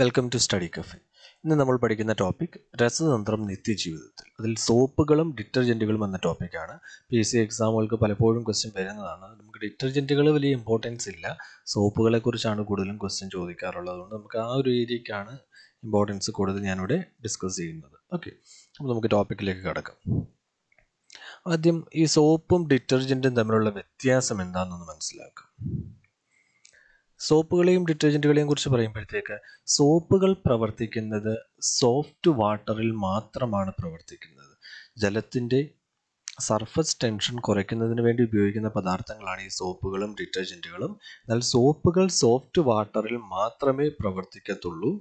welcome to study cafe ഇന്ന് നമ്മൾ പഠിക്കുന്ന ടോപ്പിക് രസതന്ത്രം നിത്യജീവിതത്തിൽ അതിൽ സോപ്പുകളും ഡിറ്റർജൻറ്റുകളും എന്ന ടോപ്പിക്കാണ് പി എസ് സി എക്സാമുകൾക്ക് പലപ്പോഴും ക്വസ്റ്റ്യൻ വരുന്നതാണ് നമുക്ക് ഡിറ്റർജൻറ്റുകൾ വലിയ ഇമ്പോർട്ടൻസ് ഇല്ല സോപ്പുകളെ കുറിച്ചാണ് കൂടുതലും ക്വസ്റ്റ്യൻ ചോദിക്കാറുള്ളത് അതുകൊണ്ട് നമുക്ക് ആ ഒരു ഏരിയക്കാണ് ഇമ്പോർട്ടൻസ് കൂടുതൽ ഞാനിവിടെ ഡിസ്കസ് ചെയ്യുന്നത് ഓക്കെ അപ്പോൾ നമുക്ക് ടോപ്പിക്കിലേക്ക് കടക്കാം ആദ്യം ഈ സോപ്പും ഡിറ്റർജൻറ്റും തമ്മിലുള്ള വ്യത്യാസം എന്താണെന്ന് മനസ്സിലാക്കാം സോപ്പുകളെയും ഡിറ്റർജൻറ്റുകളെയും കുറിച്ച് പറയുമ്പോഴത്തേക്ക് സോപ്പുകൾ പ്രവർത്തിക്കുന്നത് സോഫ്റ്റ് വാട്ടറിൽ മാത്രമാണ് പ്രവർത്തിക്കുന്നത് ജലത്തിൻ്റെ സർഫസ് ടെൻഷൻ കുറയ്ക്കുന്നതിന് വേണ്ടി ഉപയോഗിക്കുന്ന പദാർത്ഥങ്ങളാണ് ഈ സോപ്പുകളും ഡിറ്റർജൻറ്റുകളും എന്നാൽ സോപ്പുകൾ സോഫ്റ്റ് വാട്ടറിൽ മാത്രമേ പ്രവർത്തിക്കത്തുള്ളൂ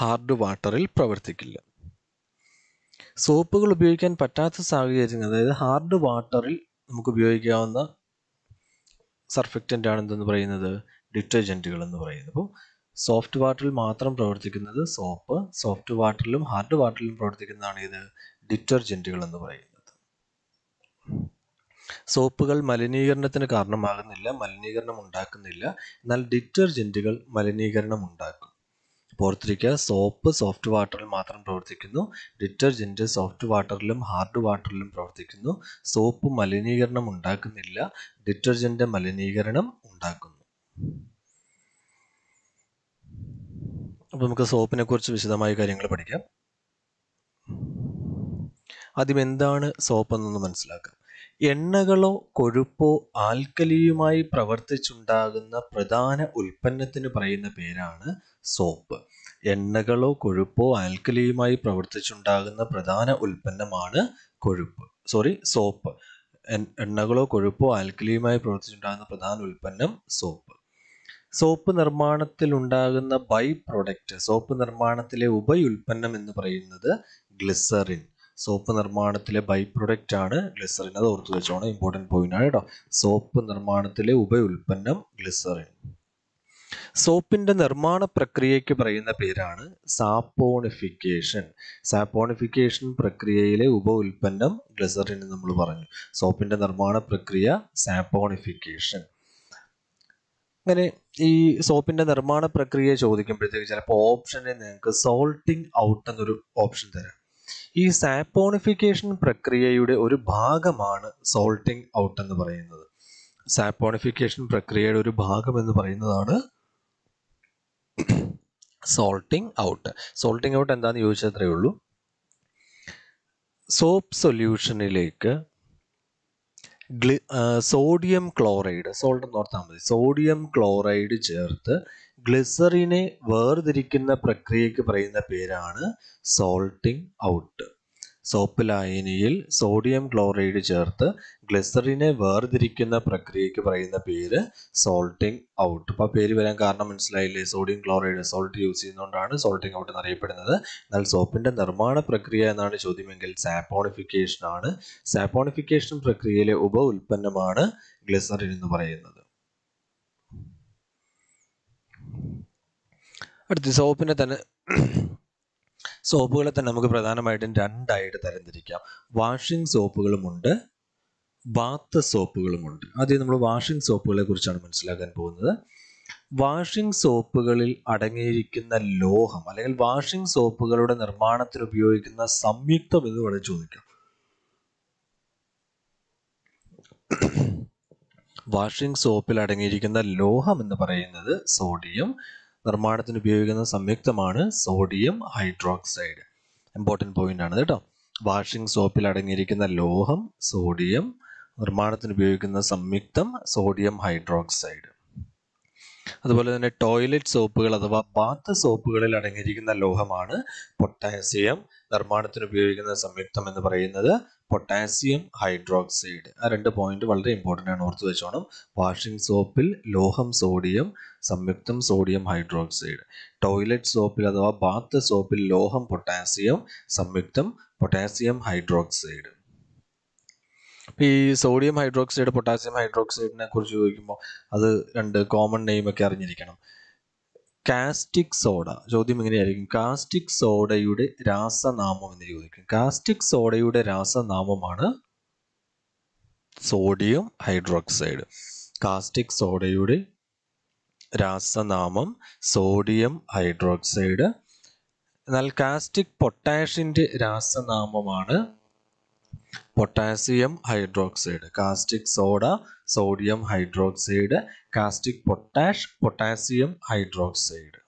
ഹാർഡ് വാട്ടറിൽ പ്രവർത്തിക്കില്ല സോപ്പുകൾ ഉപയോഗിക്കാൻ പറ്റാത്ത സാഹചര്യങ്ങൾ അതായത് ഹാർഡ് വാട്ടറിൽ നമുക്ക് ഉപയോഗിക്കാവുന്ന സർഫെക്റ്റൻ്റ് ആണ് എന്തെന്ന് പറയുന്നത് ഡിറ്റർജൻറ്റുകൾ എന്ന് പറയുന്നത് അപ്പോൾ സോഫ്റ്റ് വാട്ടറിൽ മാത്രം പ്രവർത്തിക്കുന്നത് സോപ്പ് സോഫ്റ്റ് വാട്ടറിലും ഹാർഡ് വാട്ടറിലും പ്രവർത്തിക്കുന്നതാണ് ഇത് ഡിറ്റർജൻറ്റുകൾ എന്ന് പറയുന്നത് സോപ്പുകൾ മലിനീകരണത്തിന് കാരണമാകുന്നില്ല മലിനീകരണം ഉണ്ടാക്കുന്നില്ല എന്നാൽ ഡിറ്റർജൻറ്റുകൾ മലിനീകരണം ഉണ്ടാക്കും പോർത്തിരിക്കുക സോപ്പ് സോഫ്റ്റ് വാട്ടറിൽ മാത്രം പ്രവർത്തിക്കുന്നു ഡിറ്റർജൻറ്റ് സോഫ്റ്റ് വാട്ടറിലും ഹാർഡ് വാട്ടറിലും പ്രവർത്തിക്കുന്നു സോപ്പ് മലിനീകരണം ഉണ്ടാക്കുന്നില്ല ഡിറ്റർജൻറ്റ് മലിനീകരണം ഉണ്ടാക്കുന്നു അപ്പോൾ നമുക്ക് സോപ്പിനെ കുറിച്ച് വിശദമായ കാര്യങ്ങൾ പഠിക്കാം ആദ്യം എന്താണ് സോപ്പ് എന്നൊന്ന് മനസ്സിലാക്കാം എണ്ണകളോ കൊഴുപ്പോ ആൽക്കലിയുമായി പ്രവർത്തിച്ചുണ്ടാകുന്ന പ്രധാന ഉൽപ്പന്നത്തിന് പറയുന്ന പേരാണ് സോപ്പ് എണ്ണകളോ കൊഴുപ്പോ ആൽക്കലിയുമായി പ്രവർത്തിച്ചുണ്ടാകുന്ന പ്രധാന ഉൽപ്പന്നമാണ് കൊഴുപ്പ് സോറി സോപ്പ് എണ്ണകളോ കൊഴുപ്പോ ആൽക്കലിയുമായി പ്രവർത്തിച്ചുണ്ടാകുന്ന പ്രധാന ഉൽപ്പന്നം സോപ്പ് സോപ്പ് നിർമ്മാണത്തിൽ ഉണ്ടാകുന്ന ബൈ പ്രൊഡക്റ്റ് സോപ്പ് നിർമ്മാണത്തിലെ ഉപയുൽപ്പന്നം എന്ന് പറയുന്നത് ഗ്ലിസറിൻ സോപ്പ് നിർമ്മാണത്തിലെ ബൈ പ്രൊഡക്റ്റ് ആണ് ഗ്ലിസറിൻ അത് ഓർത്തു വെച്ചോണം ഇമ്പോർട്ടൻറ്റ് പോയിന്റ് ആണ് കേട്ടോ സോപ്പ് നിർമ്മാണത്തിലെ ഉപയുൽപ്പന്നം ഗ്ലിസറിൻ സോപ്പിന്റെ നിർമ്മാണ പ്രക്രിയയ്ക്ക് പറയുന്ന പേരാണ് സാപ്പോണിഫിക്കേഷൻ സാപ്പോണിഫിക്കേഷൻ പ്രക്രിയയിലെ ഉപ ഉൽപ്പന്നം ഗ്ലിസറിൻ എന്ന് നമ്മൾ പറഞ്ഞു സോപ്പിന്റെ നിർമ്മാണ പ്രക്രിയ സാപ്പോണിഫിക്കേഷൻ അങ്ങനെ ഈ സോപ്പിന്റെ നിർമ്മാണ പ്രക്രിയ ചോദിക്കുമ്പോഴത്തേക്ക് ചിലപ്പോൾ ഓപ്ഷനിൽ നിങ്ങൾക്ക് സോൾട്ടിംഗ് ഔട്ട് എന്നൊരു ഓപ്ഷൻ തരാം ഈ സാപ്പോണിഫിക്കേഷൻ പ്രക്രിയയുടെ ഒരു ഭാഗമാണ് സോൾട്ടിംഗ് ഔട്ട് എന്ന് പറയുന്നത് സാപ്പോണിഫിക്കേഷൻ പ്രക്രിയയുടെ ഒരു ഭാഗം എന്ന് പറയുന്നതാണ് സോൾട്ടിങ് ഔട്ട് സോൾട്ടിങ് ഔട്ട് എന്താണെന്ന് ചോദിച്ചത്രേ ഉള്ളൂ സോപ്പ് സൊല്യൂഷനിലേക്ക് ഗ്ലി സോഡിയം ക്ലോറൈഡ് സോൾട്ട് എന്ന് ഓർത്താൽ മതി സോഡിയം ക്ലോറൈഡ് ചേർത്ത് ഗ്ലിസറിനെ വേർതിരിക്കുന്ന പ്രക്രിയയ്ക്ക് പറയുന്ന പേരാണ് സോൾട്ടിംഗ് ഔട്ട് സോപ്പ് ലായനിയിൽ സോഡിയം ക്ലോറൈഡ് ചേർത്ത് ഗ്ലിസറിനെ വേർതിരിക്കുന്ന പ്രക്രിയയ്ക്ക് പറയുന്ന പേര് സോൾട്ടിങ് ഔട്ട് അപ്പോൾ പേര് വരാൻ കാരണം മനസ്സിലായില്ലേ സോഡിയം ക്ലോറൈഡ് സോൾട്ട് യൂസ് ചെയ്യുന്നതുകൊണ്ടാണ് സോൾട്ടിങ് ഔട്ട് എന്നറിയപ്പെടുന്നത് എന്നാൽ സോപ്പിൻ്റെ നിർമ്മാണ പ്രക്രിയ എന്നാണ് ചോദ്യമെങ്കിൽ സാപ്പോണിഫിക്കേഷൻ ആണ് സാപ്പോണിഫിക്കേഷൻ പ്രക്രിയയിലെ ഉപ ഉൽപ്പന്നമാണ് ഗ്ലിസറിൻ എന്ന് പറയുന്നത് അടുത്ത് സോപ്പിൻ്റെ തന്നെ സോപ്പുകളെ തന്നെ നമുക്ക് പ്രധാനമായിട്ടും രണ്ടായിട്ട് തരംതിരിക്കാം വാഷിംഗ് സോപ്പുകളുമുണ്ട് ബാത്ത് സോപ്പുകളുമുണ്ട് ആദ്യം നമ്മൾ വാഷിംഗ് സോപ്പുകളെ കുറിച്ചാണ് മനസ്സിലാക്കാൻ പോകുന്നത് വാഷിംഗ് സോപ്പുകളിൽ അടങ്ങിയിരിക്കുന്ന ലോഹം അല്ലെങ്കിൽ വാഷിംഗ് സോപ്പുകളുടെ നിർമ്മാണത്തിൽ ഉപയോഗിക്കുന്ന സംയുക്തം എന്ന് വേണമെങ്കിൽ ചോദിക്കാം വാഷിംഗ് സോപ്പിൽ അടങ്ങിയിരിക്കുന്ന ലോഹം എന്ന് പറയുന്നത് സോഡിയം നിർമ്മാണത്തിന് ഉപയോഗിക്കുന്ന സംയുക്തമാണ് സോഡിയം ഹൈഡ്രോക്സൈഡ് ഇമ്പോർട്ടൻറ്റ് പോയിന്റ് ആണ് കേട്ടോ വാഷിംഗ് സോപ്പിൽ അടങ്ങിയിരിക്കുന്ന ലോഹം സോഡിയം നിർമ്മാണത്തിന് ഉപയോഗിക്കുന്ന സംയുക്തം സോഡിയം ഹൈഡ്രോക്സൈഡ് അതുപോലെ തന്നെ ടോയ്ലറ്റ് സോപ്പുകൾ അഥവാ ബാത്ത് സോപ്പുകളിൽ അടങ്ങിയിരിക്കുന്ന ലോഹമാണ് പൊട്ടാസ്യം നിർമ്മാണത്തിന് ഉപയോഗിക്കുന്ന സംയുക്തം എന്ന് പറയുന്നത് പൊട്ടാസ്യം ഹൈഡ്രോക്സൈഡ് ആ രണ്ട് പോയിന്റ് വളരെ ഇമ്പോർട്ടൻ്റ് ആണ് ഓർത്ത് വെച്ചോണം വാഷിംഗ് സോപ്പിൽ ലോഹം സോഡിയം സംയുക്തം സോഡിയം ഹൈഡ്രോക്സൈഡ് ടോയ്ലറ്റ് സോപ്പിൽ അഥവാ ബാത്ത് സോപ്പിൽ ലോഹം പൊട്ടാസ്യം സംയുക്തം പൊട്ടാസ്യം ഹൈഡ്രോക്സൈഡ് അപ്പോൾ ഈ സോഡിയം ഹൈഡ്രോക്സൈഡ് പൊട്ടാസ്യം ഹൈഡ്രോക്സൈഡിനെ കുറിച്ച് ചോദിക്കുമ്പോൾ അത് രണ്ട് കോമൺ നെയിം ഒക്കെ അറിഞ്ഞിരിക്കണം കാസ്റ്റിക് സോഡ ചോദ്യം ഇങ്ങനെയായിരിക്കും കാസ്റ്റിക് സോഡയുടെ രാസനാമം എന്ന് ചോദിക്കും കാസ്റ്റിക് സോഡയുടെ രാസനാമമാണ് സോഡിയം ഹൈഡ്രോക്സൈഡ് കാസ്റ്റിക് സോഡയുടെ രാസനാമം സോഡിയം ഹൈഡ്രോക്സൈഡ് എന്നാൽ കാസ്റ്റിക് പൊട്ടാഷിൻ്റെ രാസനാമമാണ് potassium hydroxide caustic soda sodium hydroxide caustic potash potassium hydroxide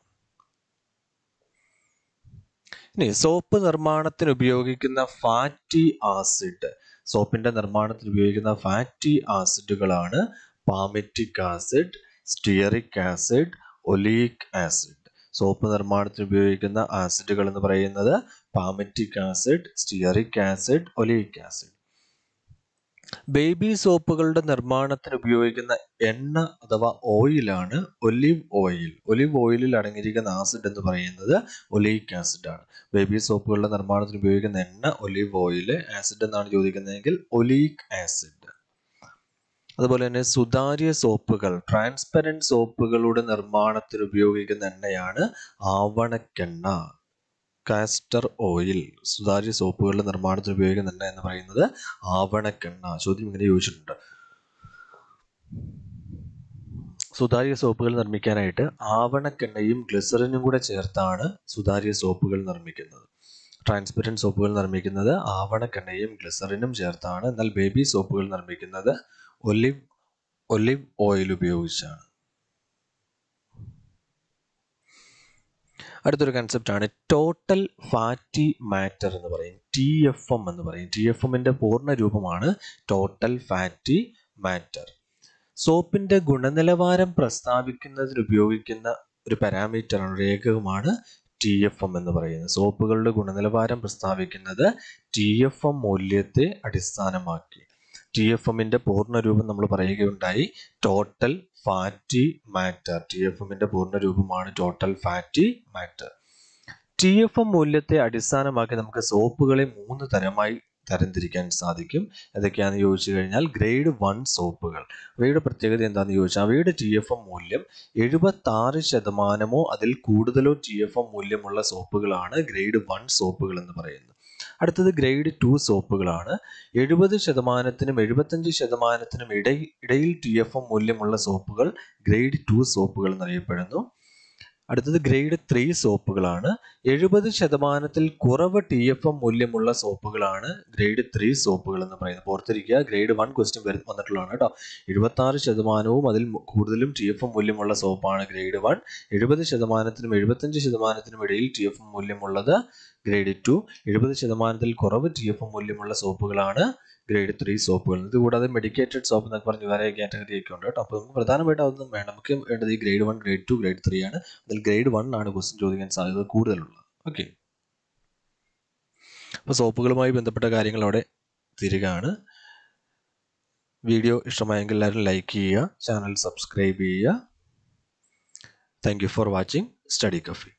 ഇനി സോപ്പ് നിർമ്മാണത്തിന് ഉപയോഗിക്കുന്ന ഫാറ്റി ആസിഡ് സോപ്പിന്റെ നിർമ്മാണത്തിന് ഉപയോഗിക്കുന്ന ഫാറ്റി ആസിഡുകളാണ് palmitic acid stearic acid oleic acid soap നിർമ്മാണത്തിന് ഉപയോഗിക്കുന്ന ആസിഡുകൾ എന്ന് പറയുന്നത് palmitic acid stearic acid oleic acid baby സോപ്പുകളുടെ നിർമ്മാണത്തിന് ഉപയോഗിക്കുന്ന എണ്ണ അഥവാ ഓയിലാണ് ഒലിവ് ഓയിൽ ഒലിവ് ഓയിലിൽ അടങ്ങിയിരിക്കുന്ന ആസിഡ് എന്ന് പറയുന്നത് ഒലിയിക് ആസിഡ് ആണ് ബേബി സോപ്പുകളുടെ നിർമ്മാണത്തിന് ഉപയോഗിക്കുന്ന എണ്ണ ഒലിവ് ഓയിൽ ആസിഡ് എന്നാണ് ചോദിക്കുന്നതെങ്കിൽ ഒലിയിക് ആസിഡ് അതുപോലെ തന്നെ സുതാര്യ സോപ്പുകൾ ട്രാൻസ്പെറൻറ്റ് സോപ്പുകളുടെ നിർമ്മാണത്തിന് ഉപയോഗിക്കുന്ന എണ്ണയാണ് ആവണക്കെണ്ണ കാസ്റ്റർ ഓയിൽ സുതാര്യ സോപ്പുകളുടെ നിർമ്മാണത്തിന് ഉപയോഗിക്കുന്നുണ്ട് എന്ന് പറയുന്നത് ആവണക്കെണ്ണ ചോദ്യം ഇങ്ങനെ ചോദിച്ചിട്ടുണ്ട് സുതാര്യ സോപ്പുകൾ നിർമ്മിക്കാനായിട്ട് ആവണക്കെണ്ണയും ഗ്ലിസറിനും കൂടെ ചേർത്താണ് സുതാര്യ സോപ്പുകൾ നിർമ്മിക്കുന്നത് ട്രാൻസ്പെറൻറ്റ് സോപ്പുകൾ നിർമ്മിക്കുന്നത് ആവണക്കെണ്ണയും ഗ്ലിസറിനും ചേർത്താണ് എന്നാൽ ബേബി സോപ്പുകൾ നിർമ്മിക്കുന്നത് ഒലിവ് ഒലിവ് ഓയിൽ ഉപയോഗിച്ചാണ് അടുത്തൊരു കൺസെപ്റ്റാണ് ടോട്ടൽ ഫാറ്റി മാറ്റർ എന്ന് പറയും ടി എഫ് എം എന്ന് പറയും ടി എഫ് എമ്മിന്റെ പൂർണ്ണ രൂപമാണ് ടോട്ടൽ ഫാറ്റി മാറ്റർ സോപ്പിന്റെ ഗുണനിലവാരം പ്രസ്താവിക്കുന്നതിന് ഉപയോഗിക്കുന്ന ഒരു പാരാമീറ്ററാണ് ഒരു ടി എഫ് എം എന്ന് പറയുന്നത് സോപ്പുകളുടെ ഗുണനിലവാരം പ്രസ്താവിക്കുന്നത് ടി എഫ് എം മൂല്യത്തെ അടിസ്ഥാനമാക്കി ടി എഫ് പൂർണ്ണ പൂർണ്ണരൂപം നമ്മൾ പറയുകയുണ്ടായി total fatty matter T F പൂർണ്ണ രൂപമാണ് total fatty matter T F M മൂല്യത്തെ അടിസ്ഥാനമാക്കി നമുക്ക് സോപ്പുകളെ മൂന്ന് തരമായി തരംതിരിക്കാൻ സാധിക്കും ഏതൊക്കെയാണെന്ന് ചോദിച്ചു കഴിഞ്ഞാൽ ഗ്രേഡ് വൺ സോപ്പുകൾ അവയുടെ പ്രത്യേകത എന്താണെന്ന് ചോദിച്ചാൽ അവയുടെ ടി എഫ് എം മൂല്യം എഴുപത്താറ് ശതമാനമോ അതിൽ കൂടുതലോ ടി എഫ് എം മൂല്യമുള്ള സോപ്പുകളാണ് ഗ്രേഡ് വൺ സോപ്പുകൾ എന്ന് പറയുന്നത് അടുത്തത് ഗ്രേഡ് ടു സോപ്പുകളാണ് എഴുപത് ശതമാനത്തിനും എഴുപത്തഞ്ച് ശതമാനത്തിനും ഇടയിൽ ഇടയിൽ ടി എഫ് എം മൂല്യമുള്ള സോപ്പുകൾ ഗ്രേഡ് ടു സോപ്പുകൾ എന്നറിയപ്പെടുന്നു അടുത്തത് ഗ്രേഡ് ത്രീ സോപ്പുകളാണ് എഴുപത് ശതമാനത്തിൽ കുറവ് ടി എഫ് എം മൂല്യമുള്ള സോപ്പുകളാണ് ഗ്രേഡ് ത്രീ സോപ്പുകൾ എന്ന് പറയുന്നത് പുറത്തിരിക്കുക ഗ്രേഡ് വൺ ക്വസ്റ്റ്യൻ വരു വന്നിട്ടുള്ളതാണ് കേട്ടോ എഴുപത്താറ് ശതമാനവും അതിൽ കൂടുതലും ടി എഫ് എം മൂല്യമുള്ള സോപ്പാണ് ഗ്രേഡ് വൺ എഴുപത് ശതമാനത്തിനും എഴുപത്തഞ്ച് ശതമാനത്തിനും ഇടയിൽ ടി എഫ് എം മൂല്യമുള്ളത് ഗ്രേഡ് ടു എഴുപത് ശതമാനത്തിൽ കുറവ് ടി എഫ് എം മൂല്യമുള്ള സോപ്പുകളാണ് ഗ്രേഡ് ത്രീ സോപ്പുകൾ ഇത് കൂടാതെ മെഡിക്കേറ്റഡ് സോപ്പ് എന്നൊക്കെ പറഞ്ഞ് വേറെ കാറ്റഗറിയൊക്കെ ഉണ്ട് കേട്ടോ അപ്പോൾ നമുക്ക് പ്രധാനമായിട്ട് അതൊന്നും വേണം നമുക്ക് വേണ്ടത് ഈ grade one grade two grade three ആണ് അതിൽ ഗ്രേഡ് വൺ ആണ് ക്വസ്റ്റ്യൻ ചോദിക്കാൻ സാധ്യത കൂടുതലുള്ളത് ഓക്കെ അപ്പോൾ സോപ്പുകളുമായി ബന്ധപ്പെട്ട കാര്യങ്ങൾ അവിടെ തീരുകയാണ് വീഡിയോ ഇഷ്ടമായെങ്കിൽ എല്ലാവരും ലൈക്ക് ചെയ്യുക ചാനൽ സബ്സ്ക്രൈബ് ചെയ്യുക thank you for watching study Kabhie